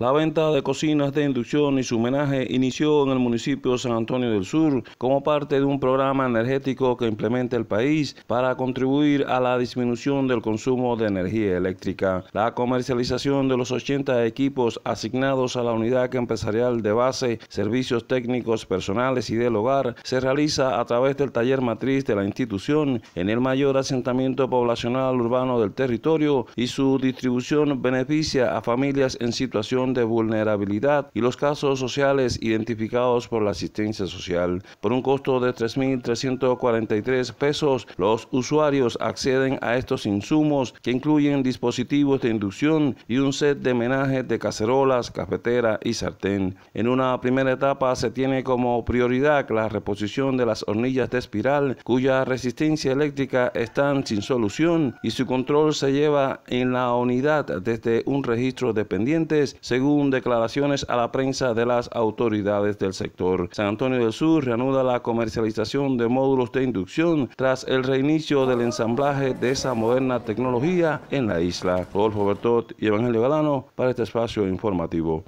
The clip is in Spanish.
La venta de cocinas de inducción y su homenaje inició en el municipio San Antonio del Sur como parte de un programa energético que implementa el país para contribuir a la disminución del consumo de energía eléctrica. La comercialización de los 80 equipos asignados a la unidad empresarial de base, servicios técnicos personales y del hogar se realiza a través del taller matriz de la institución en el mayor asentamiento poblacional urbano del territorio y su distribución beneficia a familias en situación de vulnerabilidad y los casos sociales identificados por la asistencia social. Por un costo de 3.343 pesos, los usuarios acceden a estos insumos que incluyen dispositivos de inducción y un set de menaje de cacerolas, cafetera y sartén. En una primera etapa se tiene como prioridad la reposición de las hornillas de espiral cuya resistencia eléctrica están sin solución y su control se lleva en la unidad desde un registro de pendientes según declaraciones a la prensa de las autoridades del sector. San Antonio del Sur reanuda la comercialización de módulos de inducción tras el reinicio del ensamblaje de esa moderna tecnología en la isla. Rodolfo Bertot y Evangelio Galano para este espacio informativo.